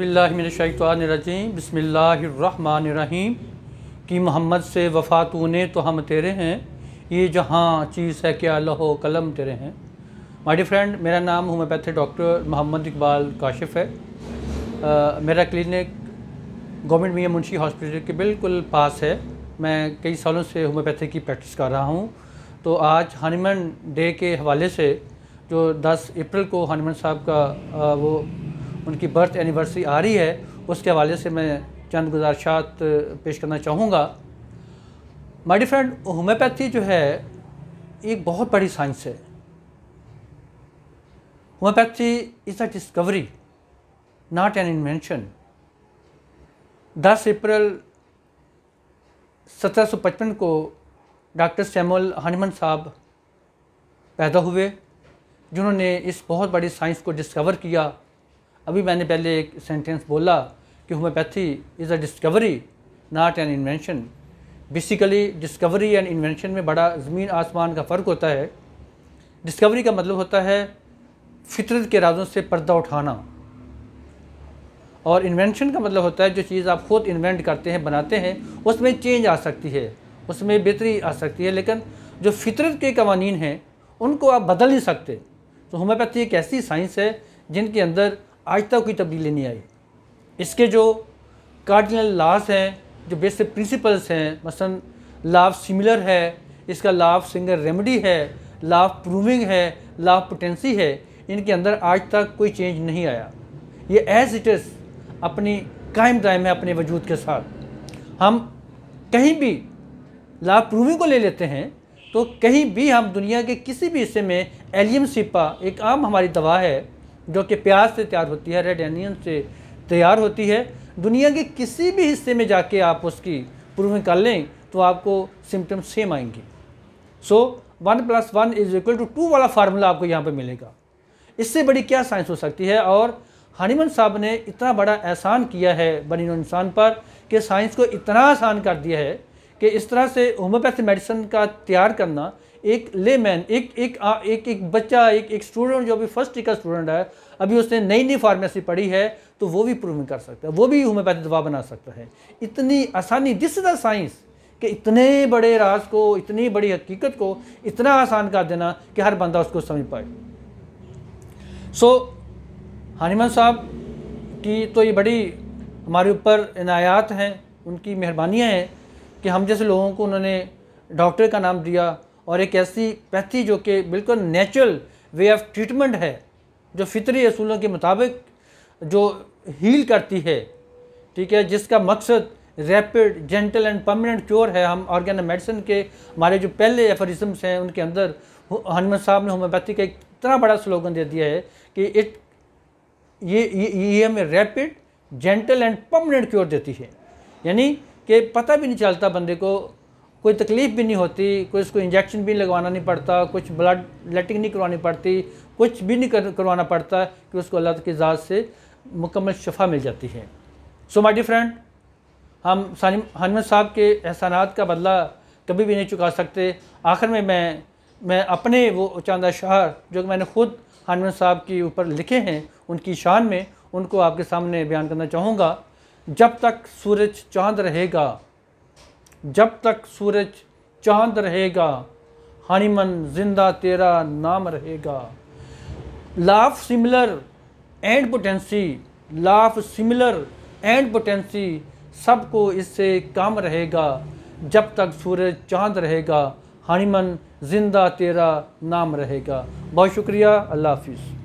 अज़बिल्लिमिनशानरजीम बसमीम कि मोहम्मद से वफ़ा ने तो हम तेरे हैं ये जहाँ चीज़ है क्या लहो कलम तेरे हैं डियर फ्रेंड मेरा नाम होम्योपैथी डॉक्टर मोहम्मद इकबाल काशिफ है आ, मेरा क्लिनिक गवर्नमेंट मियाँ मुंशी हॉस्पिटल के बिल्कुल पास है मैं कई सालों से होम्योपैथी की प्रैक्टिस कर रहा हूँ तो आज हनीमन डे के हवाले से जो 10 अप्रैल को हनीमन साहब का आ, वो उनकी बर्थ एनिवर्सरी आ रही है उसके हवाले से मैं चंद गुजारशात पेश करना चाहूँगा माई फ्रेंड होम्योपैथी जो है एक बहुत बड़ी साइंस है homeopathy is a discovery not an invention दस अप्रैल सत्रह सौ पचपन को डॉक्टर सैमुअल हनीमन साहब पैदा हुए जिन्होंने इस बहुत बड़ी साइंस को डिस्कवर किया अभी मैंने पहले एक सेंटेंस बोला कि homeopathy is a discovery not an invention basically discovery and invention में बड़ा ज़मीन आसमान का फ़र्क होता है डिस्कवरी का मतलब होता है फितरत के राजों से पर्दा उठाना और इन्वेंशन का मतलब होता है जो चीज़ आप खुद इन्वेंट करते हैं बनाते हैं उसमें चेंज आ सकती है उसमें बेहतरी आ सकती है लेकिन जो फितरत के कवानीन हैं उनको आप बदल नहीं सकते तो होम्योपैथी एक ऐसी साइंस है जिनके अंदर आज तक कोई तब्दीली नहीं आई इसके जो कार्डिनल लाज हैं जो बेसिक प्रिंसिपल्स हैं मसलन लाभ सिमिलर है इसका लाफ सिंगर रेमेडी है लाफ प्रूविंग है लाफ पोटेंसी है इनके अंदर आज तक कोई चेंज नहीं आया ये एज इट इज़ अपनी कायम दायम है अपने वजूद के साथ हम कहीं भी लाभ प्रूविंग को ले लेते हैं तो कहीं भी हम दुनिया के किसी भी हिस्से में एलियम सिपा एक आम हमारी दवा है जो कि प्याज से तैयार होती है रेड एनियन से तैयार होती है दुनिया के किसी भी हिस्से में जाके आप उसकी प्रूफ निकाल लें तो आपको सिम्टम्स सेम आएंगे so one plus one is equal to two वाला फार्मूला आपको यहाँ पर मिलेगा इससे बड़ी क्या साइंस हो सकती है और हनीमन साहब ने इतना बड़ा एहसान किया है बनी इंसान पर कि साइंस को इतना आसान कर दिया है कि इस तरह से होम्योपैथी मेडिसिन का तैयार करना एक ले मैन एक एक आ, एक एक बच्चा एक एक स्टूडेंट जो अभी फर्स्ट ईयर का स्टूडेंट है अभी उसने नई नई फार्मेसी पढ़ी है तो वो भी प्रूविंग कर सकता है वो भी होम्योपैथी दवा बना सकता है इतनी आसानी दिस इज़ अ साइंस कि इतने बड़े राज को इतनी बड़ी हकीकत को इतना आसान कर देना कि हर बंदा उसको समझ पाए सो so, हनीमान साहब की तो ये बड़ी हमारे ऊपर इनायात हैं उनकी मेहरबानियाँ हैं कि हम जैसे लोगों को उन्होंने डॉक्टर का नाम दिया और एक ऐसी पैथी जो कि बिल्कुल नेचुरल वे ऑफ ट्रीटमेंट है जो फितरी असूलों के मुताबिक जो हील करती है ठीक है जिसका मकसद rapid gentle and permanent cure है हम ऑर्गेनिक मेडिसिन के हमारे जो पहले एफरिजम्स हैं उनके अंदर हनुमत साहब ने होम्योपैथी का एक इतना बड़ा स्लोगन दे दिया है कि इट ये ये, ये हमें rapid gentle and permanent cure देती है यानी कि पता भी नहीं चलता बंदे को कोई तकलीफ़ भी नहीं होती कोई उसको इंजेक्शन भी लगवाना नहीं पड़ता कुछ ब्लड लेटिंग नहीं करवानी पड़ती कुछ भी नहीं कर, करवाना पड़ता कि उसको अल्लाह की ज़ात से मुकम्मल शफा मिल जाती है सो माई डी फ्रेंड हम हनमत साहब के एहसान का बदला कभी भी नहीं चुका सकते आखिर में मैं मैं अपने वो चांदा शहर जो कि मैंने खुद हनमत साहब के ऊपर लिखे हैं उनकी शान में उनको आपके सामने बयान करना चाहूँगा जब तक सूरज चांद रहेगा जब तक सूरज चांद रहेगा हनीमन जिंदा तेरा नाम रहेगा law of similar and potency law of similar and potency सबको इससे काम रहेगा जब तक सूरज चांद रहेगा हनीमन जिंदा तेरा नाम रहेगा बहुत शुक्रिया अल्लाह हाफिज़